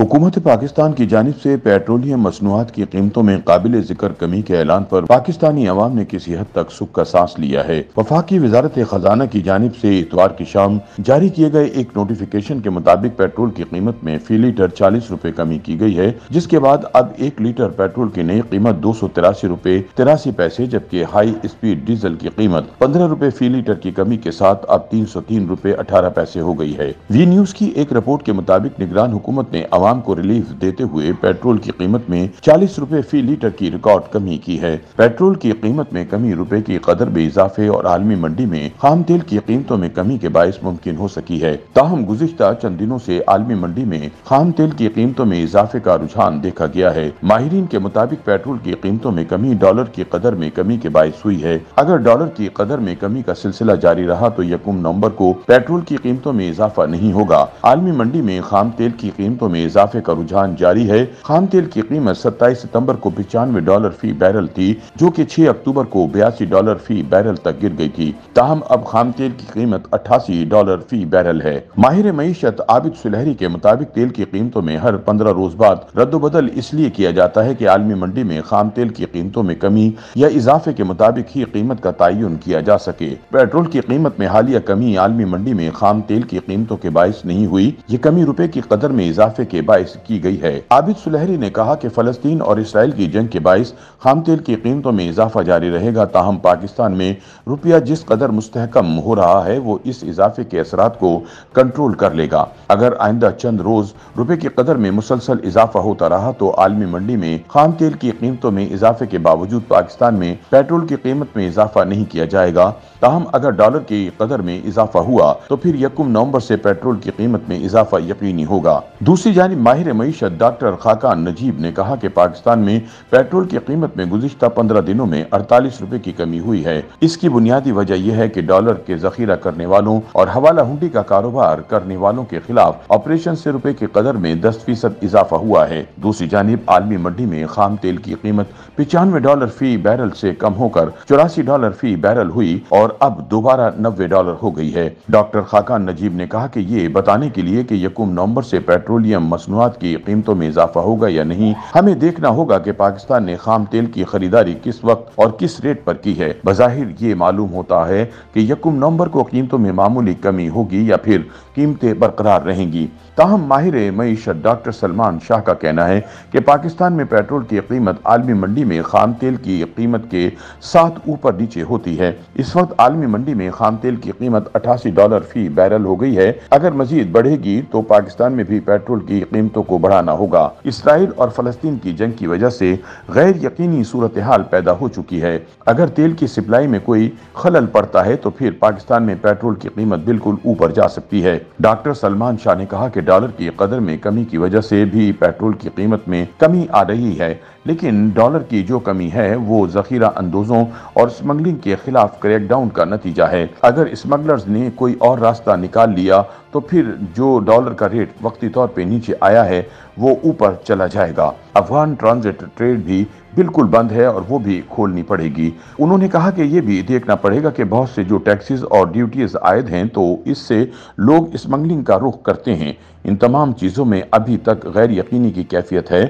हुकूमत पाकिस्तान की जानब से पेट्रोलियम मसनूआत की कीमतों में काबिल जिक्र कमी के ऐलान पर पाकिस्तानी अवाम ने किसी हद तक सुख का सांस लिया है वफाकी वजारत खजाना की जानब से इतवार की शाम जारी किए गए एक नोटिफिकेशन के मुताबिक पेट्रोल की कीमत में फी लीटर चालीस रूपए कमी की गई है जिसके बाद अब एक लीटर पेट्रोल की नई कीमत दो सौ तिरासी रूपए तिरासी पैसे जबकि हाई स्पीड डीजल की कीमत पंद्रह रूपए फी लीटर की कमी के साथ अब तीन सौ तीन रूपए अठारह पैसे हो गई है वी न्यूज की एक रिपोर्ट के मुताबिक निगरान हुकूमत ने आवाम को रिलीफ देते हुए पेट्रोल की कीमत में चालीस रूपए फी लीटर की रिकॉर्ड कमी की है पेट्रोल की कीमत में कमी रुपए की कदर में इजाफे और आलमी मंडी में खाम तेल की कीमतों में कमी के बायस मुमकिन हो सकी है ताहम गुजशत चंद दिनों ऐसी आलमी मंडी में खाम तेल की कीमतों में इजाफे का रुझान देखा गया है माहरीन के मुताबिक पेट्रोल की कीमतों में कमी डॉलर की कदर में कमी के बायस हुई है अगर डॉलर की कदर में कमी का सिलसिला जारी रहा तो यकुम नवम्बर को पेट्रोल की कीमतों में इजाफा नहीं होगा आलमी मंडी में खाम तेल की कीमतों में इजाफे का रुझान जारी है खाम तेल की कीमत सत्ताईस सितम्बर को पचानवे डॉलर फी बैरल थी जो की छह अक्टूबर को बयासी डॉलर फी बैरल तक गिर गयी थी ताहम अब खाम तेल की कीमत अट्ठासी डॉलर फी बैरल है माहिर मीशत आबिद सुलहरी के मुताबिक तेल की कीमतों में हर पंद्रह रोज बाद रद्दबदल इसलिए किया जाता है की आलमी मंडी में खाम तेल की कीमतों में कमी या इजाफे के मुताबिक ही कीमत का तयन किया जा सके पेट्रोल की कीमत में हालिया कमी आलमी मंडी में खाम तेल की कीमतों के बायस नहीं हुई ये कमी रुपए की कदर में इजाफे के के बायस की गई है आबिद सुलहरी ने कहा कि फलस्तीन और इसराइल की जंग के बायस खाम तेल की कीमतों में इजाफा जारी रहेगा ताहम पाकिस्तान में रुपया जिस कदर मुस्तकम हो रहा है वो इस इजाफे के असरा को कंट्रोल कर लेगा अगर आइंदा चंद रोज रुपये की कदर में मुसलसल इजाफा होता रहा तो आलमी मंडी में खाम तेल की कीमतों में इजाफे के बावजूद पाकिस्तान में पेट्रोल की कीमत में इजाफा नहीं किया जाएगा ताहम अगर डॉलर की कदर में इजाफा हुआ तो फिर यकुम नवंबर ऐसी पेट्रोल की कीमत में इजाफा यकीनी होगा दूसरी जान आज माहिर मीशत डॉक्टर खाकान नजीब ने कहा कि पाकिस्तान में पेट्रोल की कीमत में गुजशत पंद्रह दिनों में अड़तालीस रुपए की कमी हुई है इसकी बुनियादी वजह यह है कि डॉलर के जखीरा करने वालों और हवाला हुंडी का कारोबार करने वालों के खिलाफ ऑपरेशन से रुपए की कदर में दस फीसद इजाफा हुआ है दूसरी जानब आलमी मंडी में खाम तेल की कीमत पिचानवे डॉलर फी बैरल ऐसी कम होकर चौरासी डॉलर फी बैरल हुई और अब दोबारा नब्बे डॉलर हो गयी है डॉक्टर खाकान नजीब ने कहा की ये बताने के लिए की यकुम नवंबर ऐसी पेट्रोलियम मसनूआत की कीमतों में इजाफा होगा या नहीं हमें देखना होगा कि पाकिस्तान ने खाम तेल की खरीदारी किस वक्त और किस रेट पर की है बाहिर ये मालूम होता है कि यकुम नवंबर को कीमतों में मामूली कमी होगी या फिर कीमतें बरकरार रहेंगी ताहम माहिर मीशत डॉक्टर सलमान शाह का कहना है कि पाकिस्तान में पेट्रोल की कीमत आलमी मंडी में खाम तेल की कीमत के साथ ऊपर नीचे होती है इस वक्त आलमी मंडी में खाम तेल की कीमत अठासी डॉलर फी बैरल हो गई है अगर मजीद बढ़ेगी तो पाकिस्तान में भी पेट्रोल की कीमतों को बढ़ाना होगा इसराइल और फलस्तीन की जंग की वजह से गैर यकीनी सूरत हाल पैदा हो चुकी है अगर तेल की सप्लाई में कोई खलल पड़ता है तो फिर पाकिस्तान में पेट्रोल की कीमत बिल्कुल ऊपर जा सकती है डॉक्टर सलमान शाह ने कहा कि डॉलर की कदर में कमी की वजह से भी पेट्रोल की कीमत में कमी आ रही है लेकिन डॉलर की जो कमी है वो जखीरा अंदोजों और स्मगलिंग के खिलाफ क्रैकडाउन का नतीजा है अगर स्मगलर्स ने कोई और रास्ता निकाल लिया तो फिर जो डॉलर का रेट वक्ती तौर पर नीचे आया है वो ऊपर चला जाएगा अफगान ट्रांजिट ट्रेड भी बिल्कुल बंद है और वो भी खोलनी पड़ेगी उन्होंने कहा कि ये भी देखना पड़ेगा कि बहुत से जो टैक्सेस और ड्यूटीज आयद हैं तो इससे लोग स्मगलिंग का रुख करते हैं इन तमाम चीज़ों में अभी तक गैर यकीनी की कैफियत है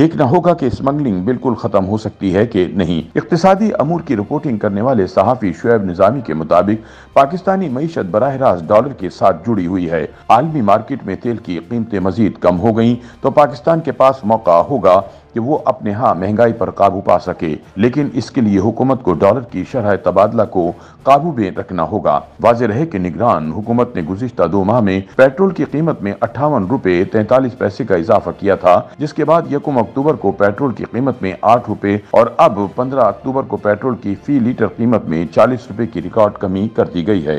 देखना होगा कि स्मगलिंग बिल्कुल ख़त्म हो सकती है कि नहीं इकतदी अमूर की रिपोर्टिंग करने वाले सहाफ़ी शुएब निज़ामी के मुताबिक पाकिस्तानी मीशत बरह रास्त डॉलर के साथ जुड़ी हुई है आलमी मार्केट में तेल की कीमतें मजीद कम हो गई तो पाकिस्तान के पास मौका होगा कि वो अपने यहाँ महंगाई पर काबू पा सके लेकिन इसके लिए हुकूमत को डॉलर की शरह तबादला को काबू में रखना होगा वाज रहे की निगरान हुकूमत ने गुजशत दो माह में पेट्रोल की कीमत में अट्ठावन रूपए तैतालीस पैसे का इजाफा किया था जिसके बाद यकुम अक्टूबर को पेट्रोल की कीमत में आठ रूपए और अब पंद्रह अक्टूबर को पेट्रोल की फी लीटर कीमत में चालीस रूपए की रिकॉर्ड कमी कर दी गयी है